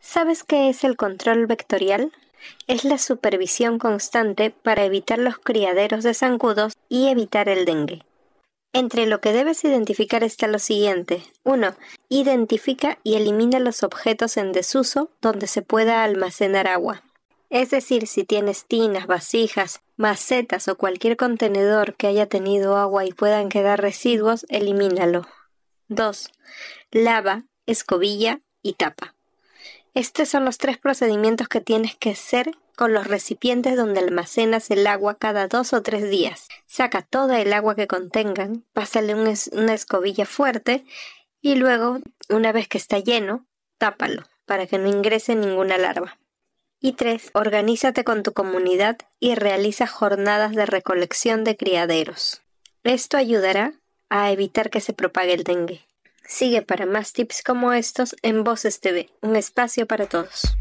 ¿Sabes qué es el control vectorial? Es la supervisión constante para evitar los criaderos de zancudos y evitar el dengue. Entre lo que debes identificar está lo siguiente. 1. Identifica y elimina los objetos en desuso donde se pueda almacenar agua. Es decir, si tienes tinas, vasijas, macetas o cualquier contenedor que haya tenido agua y puedan quedar residuos, elimínalo. 2. Lava, escobilla y tapa. Estos son los tres procedimientos que tienes que hacer con los recipientes donde almacenas el agua cada dos o tres días. Saca toda el agua que contengan, pásale una, escobilla fuerte y luego, una vez que está lleno, tápalo para que no ingrese ninguna larva. Y tres, Organízate con tu comunidad y realiza jornadas de recolección de criaderos. Esto ayudará a evitar que se propague el dengue. Sigue para más tips como estos en Voces TV, un espacio para todos.